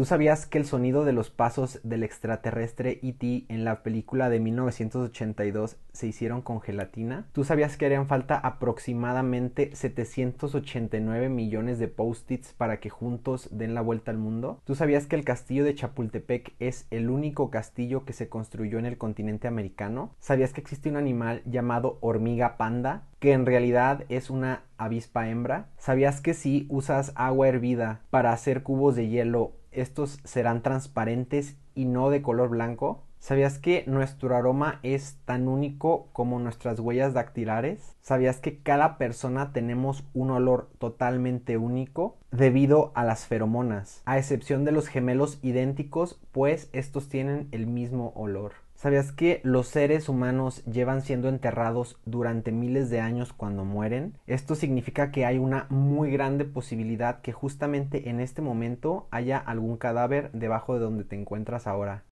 ¿Tú sabías que el sonido de los pasos del extraterrestre E.T. en la película de 1982 se hicieron con gelatina? ¿Tú sabías que harían falta aproximadamente 789 millones de post-its para que juntos den la vuelta al mundo? ¿Tú sabías que el castillo de Chapultepec es el único castillo que se construyó en el continente americano? ¿Sabías que existe un animal llamado hormiga panda? que en realidad es una avispa hembra. ¿Sabías que si usas agua hervida para hacer cubos de hielo estos serán transparentes y no de color blanco ¿Sabías que nuestro aroma es tan único como nuestras huellas dactilares? ¿Sabías que cada persona tenemos un olor totalmente único debido a las feromonas, a excepción de los gemelos idénticos, pues estos tienen el mismo olor? ¿Sabías que los seres humanos llevan siendo enterrados durante miles de años cuando mueren? Esto significa que hay una muy grande posibilidad que justamente en este momento haya algún cadáver debajo de donde te encuentras ahora.